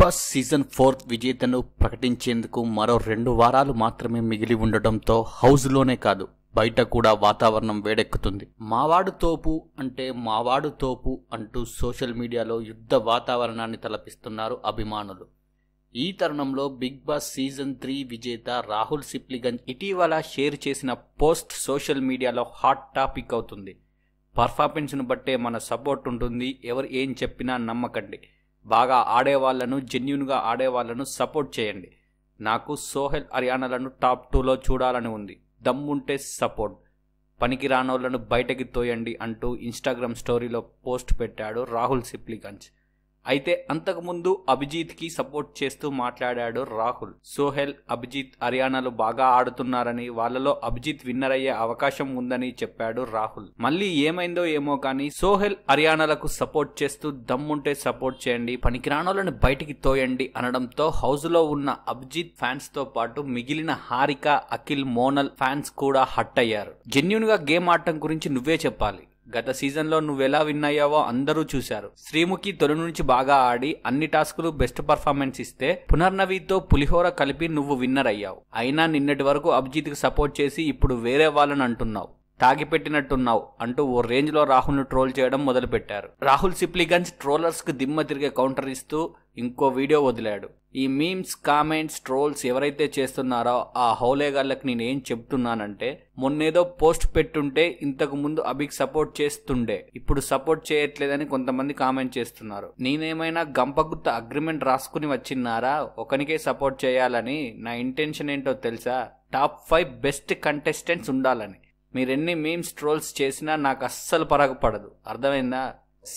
boss season fourth విజేతను ప్రకటించేందుకు మరో రెండు వారాలు మాత్రమే మిగిలి ఉండటంతో హౌస్లోనే కాదు బయట కూడా వాతావరణం వేడెక్కుతుంది మావాడు తోపు అంటే మావాడు తోపు అంటూ సోషల్ మీడియాలో యుద్ధ వాతావరణాన్ని తలపిస్తున్నారు అభిమానులు ఈ తరుణంలో బిగ్ బాస్ సీజన్ త్రీ విజేత రాహుల్ సిప్లిగంజ్ ఇటీవల షేర్ చేసిన పోస్ట్ సోషల్ మీడియాలో హాట్ టాపిక్ అవుతుంది పర్ఫార్మెన్స్ను బట్టే మన సపోర్ట్ ఉంటుంది ఎవరు ఏం చెప్పినా నమ్మకండి బాగా ఆడేవాళ్లను జెన్యున్గా ఆడేవాళ్లను సపోర్ట్ చేయండి నాకు సోహెల్ హర్యానాలను టాప్ టూలో చూడాలని ఉంది దమ్ముంటే సపోర్ట్ పనికి రానోళ్లను బయటకి తోయండి అంటూ ఇన్స్టాగ్రామ్ స్టోరీలో పోస్ట్ పెట్టాడు రాహుల్ సిప్లిగంజ్ అయితే అంతకుముందు అభిజిత్ కి సపోర్ట్ చేస్తూ మాట్లాడాడు రాహుల్ సోహెల్ అభిజిత్ హర్యానాలో బాగా ఆడుతున్నారని వాళ్ళలో అభిజిత్ విన్నర్ అయ్యే అవకాశం ఉందని చెప్పాడు రాహుల్ మళ్ళీ ఏమైందో ఏమో కానీ సోహెల్ హర్యానాలకు సపోర్ట్ చేస్తూ దమ్ముంటే సపోర్ట్ చేయండి పనికిరాణాలను బయటికి తోయండి అనడంతో హౌస్ లో ఉన్న అభిజిత్ ఫ్యాన్స్ తో పాటు మిగిలిన హారిక అఖిల్ మోనల్ ఫ్యాన్స్ కూడా హట్ అయ్యారు జెన్యున్ గా గేమ్ ఆడటం గురించి నువ్వే చెప్పాలి గత సీజన్లో ఎలా విన్ అయ్యావో అందరూ చూశారు శ్రీముఖి తొలి నుంచి బాగా ఆడి అన్ని టాస్కులు బెస్ట్ పర్ఫార్మెన్స్ ఇస్తే పునర్నవితో పులిహోర కలిపి నువ్వు విన్నర్ అయ్యావు అయినా నిన్నటి వరకు అభిజిత్కి సపోర్ట్ చేసి ఇప్పుడు వేరే వాళ్ళని అంటున్నావు తాగిపెట్టినట్టున్నావు అంటూ ఓ రేంజ్లో రాహుల్ను ట్రోల్ చేయడం మొదలుపెట్టారు రాహుల్ సిప్లిగంజ్ కు దిమ్మ తిరిగే కౌంటర్ ఇస్తూ ఇంకో వీడియో వదిలాడు ఈ మీమ్స్ కామెంట్స్ ట్రోల్స్ ఎవరైతే చేస్తున్నారో ఆ హౌలేగాళ్ళకి నేను ఏం చెప్తున్నానంటే మొన్నేదో పోస్ట్ పెట్టుంటే ఇంతకు ముందు అభిక్ సపోర్ట్ చేస్తుండే ఇప్పుడు సపోర్ట్ చేయట్లేదని కొంతమంది కామెంట్ చేస్తున్నారు నేనేమైనా గంపగుత్త అగ్రిమెంట్ రాసుకుని వచ్చిన్నారా ఒకనికే సపోర్ట్ చేయాలని నా ఇంటెన్షన్ ఏంటో తెలుసా టాప్ ఫైవ్ బెస్ట్ కంటెస్టెంట్స్ ఉండాలని మీరెన్ని మీమ్స్ ట్రోల్స్ చేసినా నాకు అస్సలు పరగపడదు అర్థమైందా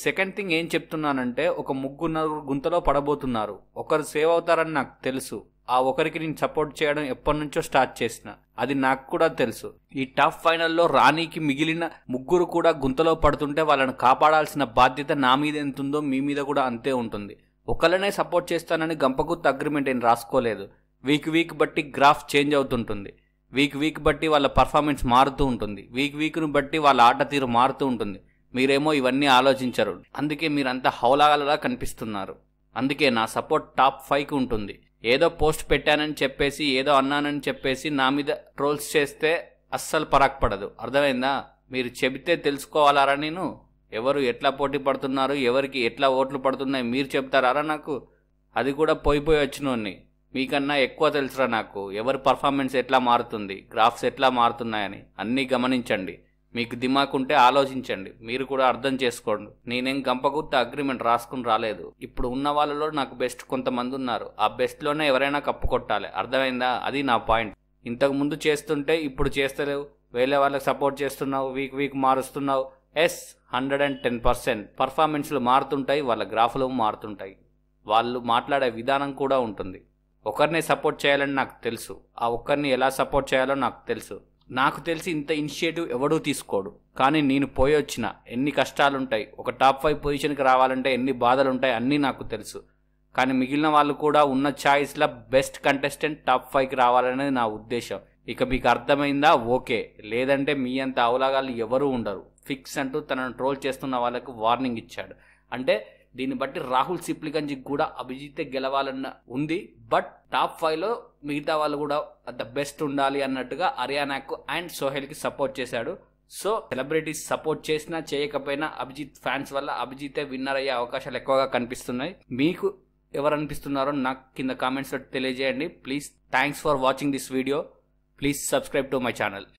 సెకండ్ థింగ్ ఏం చెప్తున్నానంటే ఒక ముగ్గురు గుంతలో పడబోతున్నారు ఒకరు సేవ్ అవుతారని నాకు తెలుసు ఆ ఒకరికి నేను సపోర్ట్ చేయడం ఎప్పటి నుంచో స్టార్ట్ చేసిన అది నాకు కూడా తెలుసు ఈ టఫ్ ఫైనల్లో రాణికి మిగిలిన ముగ్గురు కూడా గుంతలో పడుతుంటే వాళ్ళని కాపాడాల్సిన బాధ్యత నా మీద ఎంత ఉందో మీ మీద కూడా అంతే ఉంటుంది ఒకళ్ళనే సపోర్ట్ చేస్తానని గంపగుత్త అగ్రిమెంట్ నేను రాసుకోలేదు వీక్ వీక్ బట్టి గ్రాఫ్ చేంజ్ అవుతుంటుంది వీక్ వీక్ బట్టి వాళ్ళ పర్ఫార్మెన్స్ మారుతూ ఉంటుంది వీక్ వీక్ను బట్టి వాళ్ళ ఆట తీరు మారుతూ ఉంటుంది మీరేమో ఇవన్నీ ఆలోచించరు అందుకే మీరంతా హౌలాగలలా కనిపిస్తున్నారు అందుకే నా సపోర్ట్ టాప్ ఫైవ్కి ఉంటుంది ఏదో పోస్ట్ పెట్టానని చెప్పేసి ఏదో అన్నానని చెప్పేసి నా మీద ట్రోల్స్ చేస్తే అస్సలు పరాక్ పడదు అర్థమైందా మీరు చెబితే తెలుసుకోవాలారా నేను ఎవరు ఎట్లా పోటీ పడుతున్నారు ఎవరికి ఎట్లా ఓట్లు పడుతున్నాయి మీరు చెప్తారా నాకు అది కూడా పోయి పోయి మీకన్నా ఎక్కువ తెలుసురా నాకు ఎవరి పర్ఫార్మెన్స్ ఎట్లా మారుతుంది గ్రాఫ్స్ ఎట్లా మారుతున్నాయని అన్నీ గమనించండి మీకు దిమాకు ఉంటే ఆలోచించండి మీరు కూడా అర్థం చేసుకోండి నేనేం గంపగుర్త అగ్రిమెంట్ రాసుకుని రాలేదు ఇప్పుడు ఉన్న వాళ్ళలో నాకు బెస్ట్ కొంతమంది ఉన్నారు ఆ బెస్ట్లోనే ఎవరైనా కప్పు కొట్టాలి అర్థమైందా అది నా పాయింట్ ఇంతకు ముందు చేస్తుంటే ఇప్పుడు చేస్తలేవు వేరే వాళ్ళకి సపోర్ట్ చేస్తున్నావు వీక్ వీక్ మారుస్తున్నావు yes hundred and ten percent పర్ఫార్మెన్స్లు మారుతుంటాయి వాళ్ళ గ్రాఫ్లు మారుతుంటాయి వాళ్ళు మాట్లాడే విధానం కూడా ఉంటుంది ఒకరిని సపోర్ట్ చేయాలని నాకు తెలుసు ఆ ఒక్కరిని ఎలా సపోర్ట్ చేయాలో నాకు తెలుసు నాకు తెలిసి ఇంత ఇనిషియేటివ్ ఎవడూ తీసుకోడు కానీ నేను పోయొచ్చిన ఎన్ని కష్టాలుంటాయి ఒక టాప్ ఫైవ్ పొజిషన్కి రావాలంటే ఎన్ని బాధలుంటాయి అన్నీ నాకు తెలుసు కానీ మిగిలిన వాళ్ళు కూడా ఉన్న ఛాయిస్లో బెస్ట్ కంటెస్టెంట్ టాప్ ఫైవ్కి రావాలనేది నా ఉద్దేశం ఇక మీకు అర్థమైందా ఓకే లేదంటే మీ అంత అవలాగాలు ఎవరూ ఉండరు ఫిక్స్ అంటూ తనను ట్రోల్ చేస్తున్న వాళ్ళకు వార్నింగ్ ఇచ్చాడు అంటే దీన్ని బట్టి రాహుల్ సిప్లిగంజి కూడా అభిజిత్ గెలవాలన్న ఉంది బట్ టాప్ ఫైవ్ లో మిగతా వాళ్ళు కూడా ద బెస్ట్ ఉండాలి అన్నట్టుగా హర్యానాకు అండ్ సోహెల్ కి సపోర్ట్ చేశాడు సో సెలబ్రిటీస్ సపోర్ట్ చేసినా చేయకపోయినా అభిజిత్ ఫ్యాన్స్ వల్ల అభిజితే విన్నర్ అయ్యే అవకాశాలు ఎక్కువగా కనిపిస్తున్నాయి మీకు ఎవరు అనిపిస్తున్నారో నాకు కింద కామెంట్స్ తెలియజేయండి please thanks for watching this video please subscribe to my channel